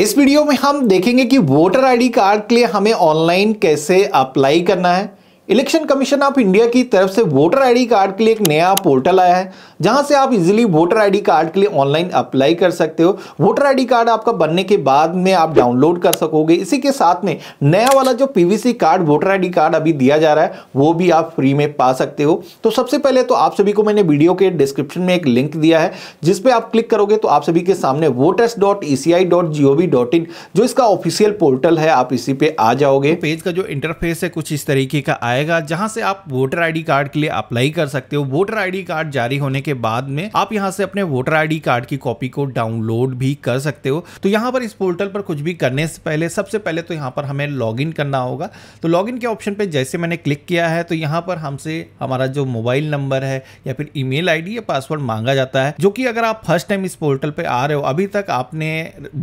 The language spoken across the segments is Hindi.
इस वीडियो में हम देखेंगे कि वोटर आईडी कार्ड के लिए हमें ऑनलाइन कैसे अप्लाई करना है इलेक्शन कमीशन ऑफ इंडिया की तरफ से वोटर आईडी कार्ड के लिए एक नया पोर्टल आया है जहां से आप इजीली वोटर आईडी कार्ड के लिए ऑनलाइन अप्लाई कर सकते हो वोटर आईडी कार्ड आपका बनने के बाद में आप डाउनलोड कर सकोगे इसी के साथ में नया वाला जो PVC card voter ID card अभी दिया जा रहा है वो भी आप फ्री में पा सकते हो तो सबसे पहले तो आप सभी को मैंने वीडियो के डिस्क्रिप्शन में एक लिंक दिया है जिसपे आप क्लिक करोगे तो आप सभी के सामने वोटर्स e जो इसका ऑफिशियल पोर्टल है आप इसी पे आ जाओगे पेज का जो इंटरफेस है कुछ इस तरीके का आएगा जहां से आप वोटर आईडी कार्ड के लिए अप्लाई कर सकते हो वोटर आईडी कार्ड जारी होने के बाद में आप यहां से अपने वोटर आईडी कार्ड की कॉपी को डाउनलोड भी कर सकते हो तो यहां पर इस पोर्टल पर कुछ भी करने से पहले सबसे पहले तो यहां पर हमें लॉग करना होगा तो लॉग के ऑप्शन पर जैसे मैंने क्लिक किया है तो यहां पर हमसे हमारा जो मोबाइल नंबर है या फिर ई मेल या पासवर्ड मांगा जाता है जो कि अगर आप फर्स्ट टाइम इस पोर्टल पर आ रहे हो अभी तक आपने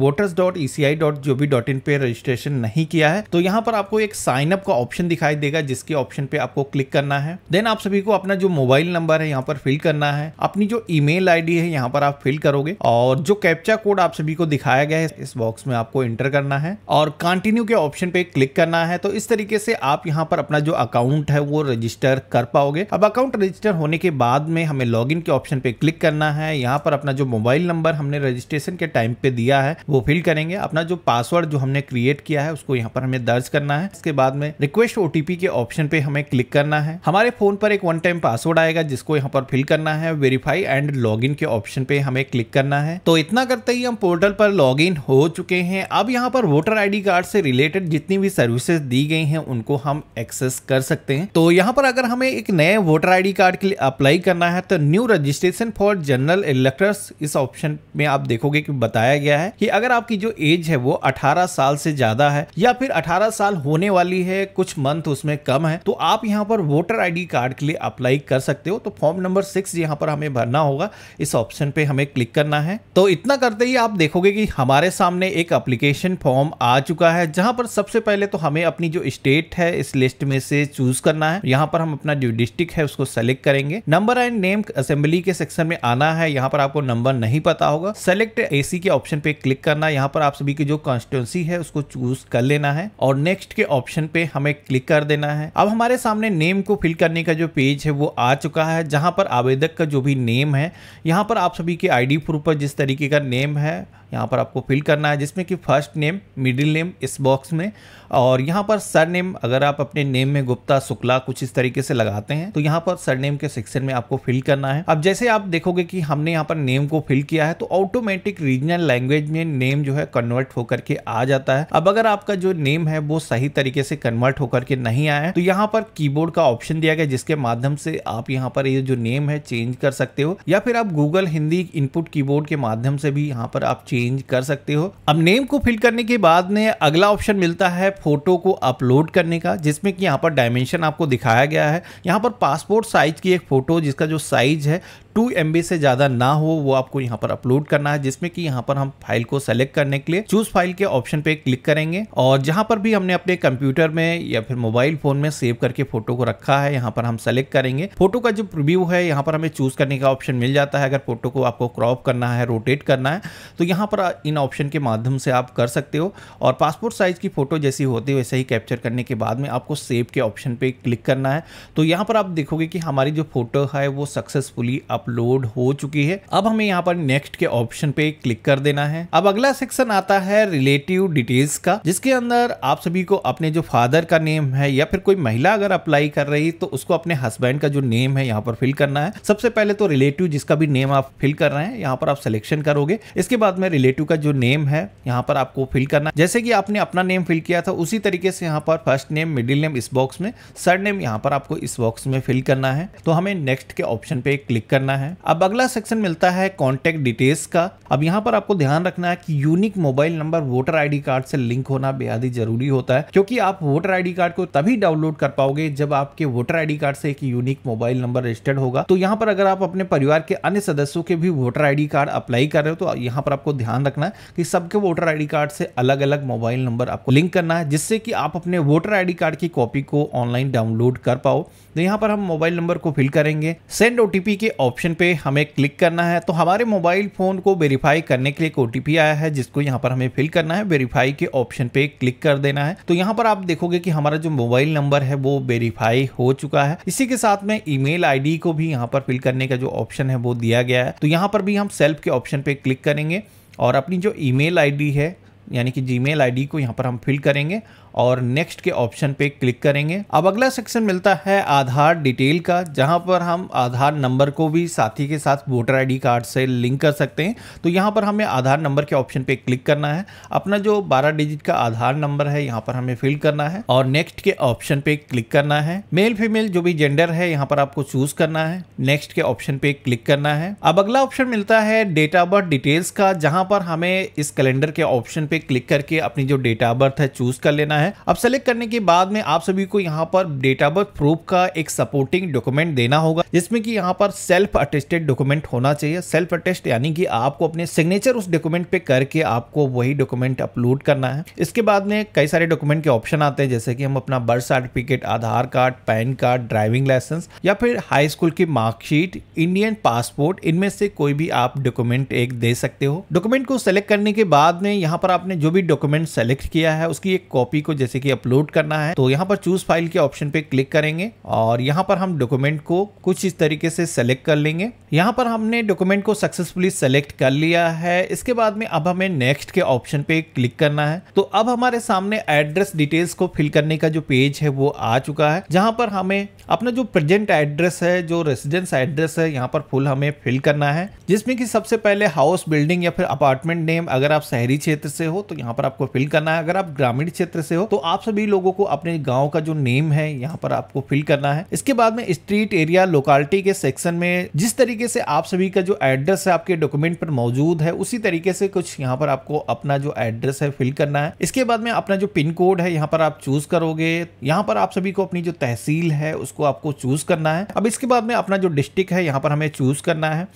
voters dot E C I dot जो भी डॉट इन पर रजिस्ट्रेशन नहीं किया है तो यहां पर आपको एक साइनअप का ऑप्शन दिखाई देगा जिसके ऑप्शन पे आपको क्लिक करना है देन आप सभी को अपना जो मोबाइल नंबर है यहाँ पर फिल करना है अपनी जो ईमेल आईडी है यहाँ पर आप फिल करोगे और जो कैप्चा कोड आप सभी को दिखाया गया है इस बॉक्स में आपको इंटर करना है और कंटिन्यू के ऑप्शन पे क्लिक करना है तो इस तरीके से आप यहाँ पर अपना जो अकाउंट है वो रजिस्टर कर पाओगे अब अकाउंट रजिस्टर होने के बाद में हमें लॉग के ऑप्शन पे क्लिक करना है यहाँ पर अपना जो मोबाइल नंबर हमने रजिस्ट्रेशन के टाइम पे दिया है वो फिल करेंगे अपना जो पासवर्ड जो हमने क्रिएट किया है उसको यहाँ पर हमें दर्ज करना है इसके बाद में रिक्वेस्ट ओटीपी के ऑप्शन पे हमें क्लिक करना है हमारे फोन पर एक वन टाइम पासवर्ड आएगा जिसको यहाँ पर फिल करना है वेरीफाई एंड लॉग के ऑप्शन पे हमें क्लिक करना है तो इतना करते ही हम पोर्टल पर लॉग हो चुके हैं अब यहाँ पर वोटर आईडी कार्ड से रिलेटेड जितनी भी सर्विसेज दी गई हैं उनको हम एक्सेस कर सकते हैं तो यहाँ पर अगर हमें एक नए वोटर आई कार्ड के लिए अप्लाई करना है तो new registration for general electors इस ऑप्शन में आप देखोगे कि बताया गया है कि अगर आपकी जो एज है वो 18 साल से ज्यादा है या फिर 18 साल होने वाली है कुछ मंथ उसमें कम है तो आप यहां पर वोटर आईडी कार्ड के लिए अप्लाई कर सकते हो तो फॉर्म नंबर सिक्स यहां पर हमें भरना होगा इस ऑप्शन पे हमें क्लिक करना है तो इतना करते ही आप देखोगे कि हमारे सामने एक अप्लीकेशन फॉर्म आ चुका है जहां पर सबसे पहले तो हमें अपनी जो स्टेट है इस लिस्ट में से चूज करना है यहां पर हम अपना जो डिस्ट्रिक्ट है उसको सेलेक्ट करेंगे नंबर एंड नेम असेंबली के सेक्शन में आना है यहाँ पर आपको नंबर नहीं पता होगा सेलेक्ट एसी के ऑप्शन पे क्लिक करना यहाँ पर आप सभी की जो कॉन्स्टिट्यूंसी है उसको चूज कर लेना है और नेक्स्ट के ऑप्शन पे हमें क्लिक कर देना है अब हमारे सामने नेम को फिल करने का जो पेज है वो आ चुका है जहाँ पर आवेदक का जो भी नेम है यहाँ पर आप सभी के आईडी प्रूफ पर जिस तरीके का नेम है यहाँ पर आपको फिल करना है जिसमें कि फर्स्ट नेम मिडिल नेम इस बॉक्स में और यहाँ पर सर नेम अगर आप अपने नेम में गुप्ता शुक्ला कुछ इस तरीके से लगाते हैं तो यहाँ पर सर नेम के सेक्शन में आपको फिल करना है अब जैसे आप देखोगे कि हमने यहाँ पर नेम को फिल किया है तो ऑटोमेटिक रीजनल लैंग्वेज में नेम जो है कन्वर्ट होकर के आ जाता है अब अगर आपका जो नेम है वो सही तरीके से कन्वर्ट होकर के नहीं आया तो यहाँ यहाँ पर कीबोर्ड का ऑप्शन दिया गया जिसके माध्यम से आप यहाँ पर ये जो नेम है चेंज कर सकते हो या फिर आप गूगल हिंदी इनपुट कीबोर्ड के माध्यम से भी यहाँ पर आप चेंज कर सकते हो अब नेम को फिल करने के बाद में अगला ऑप्शन मिलता है फोटो को अपलोड करने का जिसमें कि यहाँ पर डायमेंशन आपको दिखाया गया है यहाँ पर पासपोर्ट साइज की एक फोटो जिसका जो साइज है टू एम से ज़्यादा ना हो वो आपको यहाँ पर अपलोड करना है जिसमें कि यहाँ पर हम फाइल को सेलेक्ट करने के लिए चूज फाइल के ऑप्शन पे क्लिक करेंगे और जहाँ पर भी हमने अपने कंप्यूटर में या फिर मोबाइल फोन में सेव करके फोटो को रखा है यहाँ पर हम सेलेक्ट करेंगे फोटो का जो प्रिव्यू है यहाँ पर हमें चूज करने का ऑप्शन मिल जाता है अगर फोटो को आपको क्रॉप करना है रोटेट करना है तो यहाँ पर इन ऑप्शन के माध्यम से आप कर सकते हो और पासपोर्ट साइज की फोटो जैसी होती है वैसे ही कैप्चर करने के बाद में आपको सेव के ऑप्शन पे क्लिक करना है तो यहाँ पर आप देखोगे कि हमारी जो फोटो है वो सक्सेसफुली अपलोड हो चुकी है अब हमें यहाँ पर नेक्स्ट के ऑप्शन पे क्लिक कर देना है अब अगला सेक्शन आता है रिलेटिव डिटेल्स का जिसके अंदर आप सभी को अपने जो फादर का नेम है या फिर कोई महिला अगर अप्लाई कर रही तो उसको अपने हस्बैंड का जो नेम है यहाँ पर फिल करना है सबसे पहले तो रिलेटिव जिसका भी नेम आप फिल कर रहे हैं यहाँ पर आप सिलेक्शन करोगे इसके बाद में रिलेटिव का जो नेम है यहाँ पर आपको फिल करना जैसे कि आपने अपना नेम फिल किया था उसी तरीके से यहाँ पर फर्स्ट नेम मिडिल नेम इस बॉक्स में सर नेम यहाँ पर आपको इस बॉक्स में फिल करना है तो हमें नेक्स्ट के ऑप्शन पे क्लिक करना करना है अब अगला सेक्शन मिलता है कॉन्टेक्ट डिटेल्स का अब यहाँ पर आपको ध्यान रखना है कि unique mobile number voter ID card से लिंक होना बेहद ही जरूरी होता है क्योंकि आप वोटर आईडी कार्ड को तभी डाउनलोड कर पाओगे जब आपके वोटर आईडी कार्ड से एक यूनिक मोबाइल नंबर रजिस्टर्ड होगा तो यहाँ पर अगर आप अपने परिवार के अन्य सदस्यों के भी वोटर आईडी कार्ड अप्लाई कर रहे हो तो यहाँ पर आपको ध्यान रखना है कि सबके वोटर आईडी कार्ड से अलग अलग मोबाइल नंबर आपको लिंक करना है जिससे कि आप अपने वोटर आईडी कार्ड की कॉपी को ऑनलाइन डाउनलोड कर पाओ तो यहाँ पर हम मोबाइल नंबर को फिल करेंगे सेंड ओटीपी के ऑप्शन ऑप्शन पे हमें क्लिक करना है तो हमारे मोबाइल फ़ोन को वेरीफाई करने के लिए एक ओ आया है जिसको यहाँ पर हमें फिल करना है वेरीफाई के ऑप्शन पे क्लिक कर देना है तो यहाँ पर आप देखोगे कि हमारा जो मोबाइल नंबर है वो वेरीफाई हो चुका है इसी के साथ में ईमेल आईडी को भी यहाँ पर फिल करने का जो ऑप्शन है वो दिया गया है तो यहाँ पर भी हम सेल्फ के ऑप्शन पर क्लिक करेंगे और अपनी जो ईमेल मेल है यानी कि जी मेल को यहाँ पर हम फिल करेंगे और नेक्स्ट के ऑप्शन पे क्लिक करेंगे अब अगला सेक्शन मिलता है आधार डिटेल का जहां पर हम आधार नंबर को भी साथी के साथ वोटर आईडी कार्ड से लिंक कर सकते हैं तो यहां पर हमें आधार नंबर के ऑप्शन पे क्लिक करना है अपना जो 12 डिजिट का आधार नंबर है यहाँ पर हमें फिल करना है और नेक्स्ट के ऑप्शन पे क्लिक करना है मेल फीमेल जो भी जेंडर है यहाँ पर आपको चूज करना है नेक्स्ट के ऑप्शन पे क्लिक करना है अब अगला ऑप्शन मिलता है डेट ऑफ बर्थ डिटेल्स का जहां पर हमें इस कैलेंडर के ऑप्शन पे क्लिक करके अपनी जो डेट ऑफ बर्थ है चूज कर लेना है करना है अब सेलेक्ट करने के बाद में आप सभी को यहाँ पर डेट ऑफ बर्थ प्रूफ का एक सपोर्टिंग डॉक्यूमेंट देना होगा जिसमें कि यहाँ पर सेल्फ अटेस्टेड डॉक्यूमेंट होना चाहिए सेल्फ अटेस्ट यानी कि आपको अपने सिग्नेचर उस डॉक्यूमेंट पे करके आपको वही डॉक्यूमेंट अपलोड करना है इसके बाद में कई सारे डॉक्यूमेंट के ऑप्शन आते हैं जैसे कि हम अपना birth certificate Aadhaar card PAN card driving licence या फिर हाई स्कूल की मार्कशीट इंडियन पासपोर्ट इनमें से कोई भी आप डॉक्यूमेंट एक दे सकते हो डॉक्यूमेंट को सेलेक्ट करने के बाद में यहाँ पर आपने जो भी डॉक्यूमेंट सेलेक्ट किया है उसकी एक कॉपी को जैसे कि अपलोड करना है तो यहाँ पर चूज फाइल के ऑप्शन पे क्लिक करेंगे और यहाँ पर हम डॉक्यूमेंट को कुछ इस तरीके से सेलेक्ट कर लेंगे यहाँ पर हमने डॉक्यूमेंट को सक्सेसफुली सेलेक्ट कर लिया है इसके बाद में अब हमें नेक्स्ट के ऑप्शन पे क्लिक करना है तो अब हमारे सामने एड्रेस डिटेल्स को फिल करने का जो पेज है वो आ चुका है जहाँ पर हमें अपना जो प्रेजेंट एड्रेस है जो रेसिडेंस एड्रेस है यहाँ पर फुल हमें फिल करना है जिसमें कि सबसे पहले हाउस बिल्डिंग या फिर अपार्टमेंट नेम अगर आप शहरी क्षेत्र से हो तो यहाँ पर आपको फिल करना है अगर आप ग्रामीण क्षेत्र से हो तो आप सभी लोगों को अपने गाँव का जो नेम है यहाँ पर आपको फिल करना है इसके बाद में स्ट्रीट एरिया लोकालिटी के सेक्शन में जिस तरीके से आप सभी का जो एड्रेस है आपके डॉक्यूमेंट पर मौजूद है उसी तरीके से कुछ यहाँ पर आपको अपना जो एड्रेस है फिल करना है इसके बाद में अपना जो पिन कोड है यहाँ पर आप चूज करोगे यहाँ पर आप सभी को अपनी जो तहसील है उसको आपको चूज करना है अब इसके बाद में अपना जो डिस्ट्रिक्ट है यहाँ पर हमें चूज करना है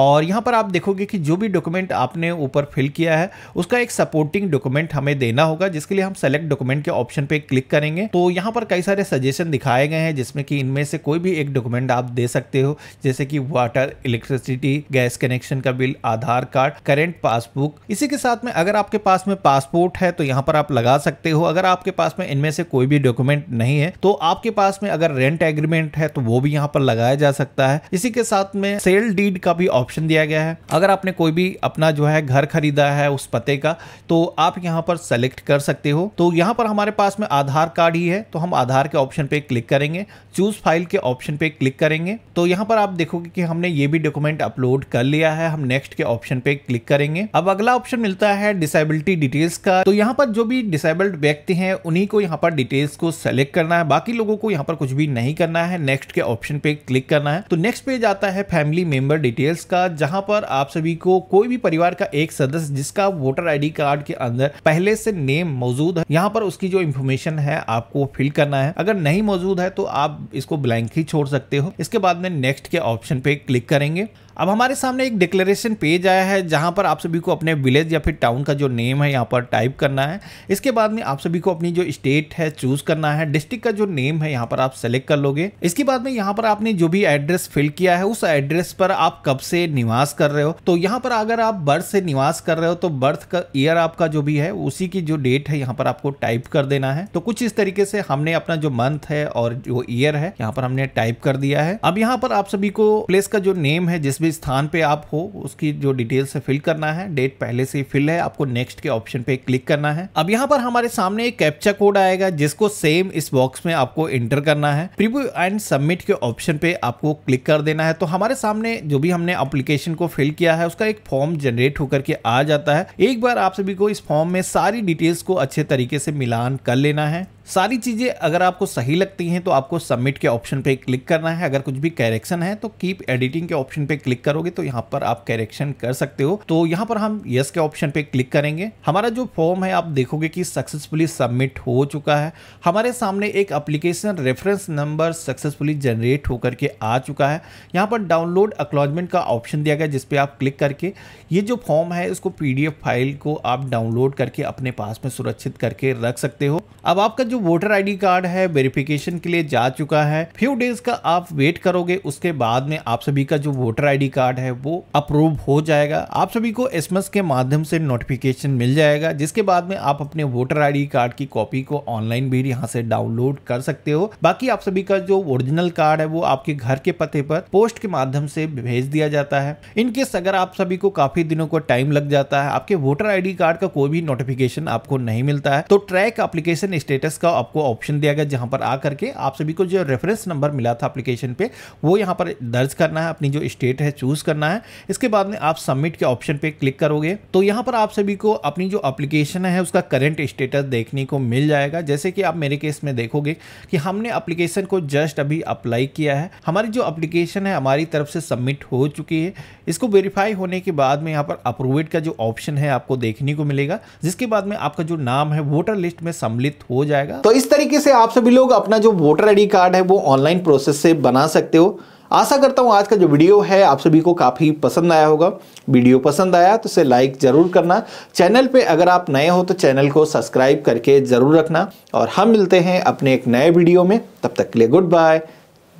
और यहाँ पर आप देखोगे कि जो भी डॉक्यूमेंट आपने ऊपर फिल किया है उसका एक सपोर्टिंग डॉक्यूमेंट हमें देना होगा जिसके लिए हम सेलेक्ट डॉक्यूमेंट डॉक्यूमेंट के ऑप्शन पे क्लिक करेंगे तो यहाँ पर कई सारे सजेशन दिखाए गए हैं जिसमें कि इनमें से कोई भी एक डॉक्यूमेंट आप दे सकते हो जैसे कि वाटर इलेक्ट्रिसिटी गैस कनेक्शन का bill Aadhaar card current passbook इसी के साथ में अगर आपके पास में पासपोर्ट है तो यहाँ पर आप लगा सकते हो अगर आपके पास में इनमें से कोई भी डॉक्यूमेंट नहीं है तो आपके पास में अगर रेंट एग्रीमेंट है तो वो भी यहाँ पर लगाया जा सकता है इसी के साथ में सेल डीड का भी ऑप्शन दिया गया है अगर आपने कोई भी अपना जो है घर खरीदा है उस पते का तो आप यहाँ पर सेलेक्ट कर सकते हो तो यहाँ पर हमारे पास में आधार कार्ड ही है तो हम आधार के ऑप्शन पे क्लिक करेंगे चूज फाइल के ऑप्शन पे क्लिक करेंगे तो यहाँ पर आप देखोगे कि हमने ये भी डॉक्यूमेंट अपलोड कर लिया है हम नेक्स्ट के ऑप्शन पे क्लिक करेंगे अब अगला ऑप्शन मिलता है डिसेबिलिटी डिटेल्स का तो यहाँ पर जो भी डिसेबल्ड व्यक्ति है उन्हीं को यहाँ पर डिटेल्स को सेलेक्ट करना है बाकी लोगों को यहाँ पर कुछ भी नहीं करना है नेक्स्ट के ऑप्शन पे क्लिक करना है तो नेक्स्ट पेज आता है फैमिली मेंबर डिटेल्स का जहाँ पर आप सभी को कोई भी परिवार का एक सदस्य जिसका वोटर आईडी कार्ड के अंदर पहले से नेम मौजूद है यहाँ पर उसकी जो इन्फॉर्मेशन है आपको फिल करना है अगर नहीं मौजूद है तो आप इसको ब्लैंक ही छोड़ सकते हो इसके बाद में नेक्स्ट के ऑप्शन पे क्लिक करेंगे अब हमारे सामने एक डिक्लेरेशन पेज आया है जहाँ पर आप सभी को अपने विलेज या फिर टाउन का जो नेम है यहाँ पर टाइप करना है इसके बाद में आप सभी को अपनी जो स्टेट है चूज करना है डिस्ट्रिक्ट का जो नेम है यहाँ पर आप सेलेक्ट कर लोगे इसके बाद में यहाँ पर आपने जो भी एड्रेस फिल किया है उस एड्रेस पर आप कब से निवास कर रहे हो तो यहाँ पर अगर आप बर्थ से निवास कर रहे हो तो बर्थ का ईयर आपका जो भी है उसी की जो डेट है यहाँ पर आपको टाइप कर देना है तो कुछ इस तरीके से हमने अपना जो मंथ है और जो ईयर है यहाँ पर हमने टाइप कर दिया है अब यहाँ पर आप सभी को प्लेस का जो नेम है जिस भी स्थान पे आप हो उसकी जो डिटेल्स है फिल करना है डेट पहले से ही फिल है आपको नेक्स्ट के ऑप्शन पे क्लिक करना है अब यहाँ पर हमारे सामने एक कैप्चा कोड आएगा जिसको सेम इस बॉक्स में आपको एंटर करना है प्रिव्यू एंड सबमिट के ऑप्शन पे आपको क्लिक कर देना है तो हमारे सामने जो भी हमने अप्लीकेशन को फिल किया है उसका एक फॉर्म जनरेट होकर के आ जाता है एक बार आप सभी को इस फॉर्म में सारी डिटेल्स को अच्छे तरीके से मिलान कर लेना है सारी चीज़ें अगर आपको सही लगती हैं तो आपको सबमिट के ऑप्शन पे क्लिक करना है अगर कुछ भी करेक्शन है तो कीप एडिटिंग के ऑप्शन पे क्लिक करोगे तो यहाँ पर आप करेक्शन कर सकते हो तो यहाँ पर हम यस के ऑप्शन पे क्लिक करेंगे हमारा जो फॉर्म है आप देखोगे कि सक्सेसफुली सबमिट हो चुका है हमारे सामने एक application reference number successfully generate होकर के आ चुका है यहाँ पर डाउनलोड अक्लॉजमेंट का ऑप्शन दिया गया जिसपे आप क्लिक करके ये जो फॉर्म है इसको पी फाइल को आप डाउनलोड करके अपने पास में सुरक्षित करके रख सकते हो अब आपका जो वोटर आईडी कार्ड है वेरिफिकेशन के लिए जा चुका है फ्यू डेज का आप वेट करोगे उसके बाद में आप सभी का जो वोटर आईडी कार्ड है वो अप्रूव हो जाएगा आप सभी को एसएमएस के माध्यम से नोटिफिकेशन मिल जाएगा जिसके बाद में आप अपने वोटर आईडी कार्ड की कॉपी को ऑनलाइन भी यहाँ से डाउनलोड कर सकते हो बाकी आप सभी का जो ओरिजिनल कार्ड है वो आपके घर के पते पर पोस्ट के माध्यम से भेज दिया जाता है इनकेस अगर आप सभी को काफी दिनों का टाइम लग जाता है आपके वोटर आई कार्ड का कोई भी नोटिफिकेशन आपको नहीं मिलता है तो ट्रैक अप्लीकेशन स्टेटस का का आपको ऑप्शन दिया गया जहां पर आकर के आप सभी को जो रेफरेंस नंबर मिला था अप्लीकेशन पर वो यहाँ पर दर्ज करना है अपनी जो स्टेट है चूज़ करना है इसके बाद में आप सबमिट के ऑप्शन पर क्लिक करोगे तो यहाँ पर आप सभी को अपनी जो अप्लीकेशन है उसका करेंट स्टेटस देखने को मिल जाएगा जैसे कि आप मेरे केस में देखोगे कि हमने अप्लीकेशन को जस्ट अभी अप्लाई किया है हमारी जो अप्लीकेशन है हमारी तरफ से सबमिट हो चुकी है इसको वेरीफाई होने के बाद में यहाँ पर अप्रूवेड का जो ऑप्शन है आपको देखने को मिलेगा जिसके बाद में आपका जो नाम है वोटर लिस्ट में सम्मिलित हो जाएगा जाएगा तो इस तरीके से आप सभी लोग अपना जो वोटर आईडी कार्ड है वो ऑनलाइन प्रोसेस से बना सकते हो आशा करता हूँ आज का जो वीडियो है आप सभी को काफ़ी पसंद आया होगा वीडियो पसंद आया तो इसे लाइक ज़रूर करना चैनल पे अगर आप नए हो तो चैनल को सब्सक्राइब करके ज़रूर रखना और हम मिलते हैं अपने एक नए वीडियो में तब तक के लिए गुड बाय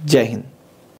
जय हिंद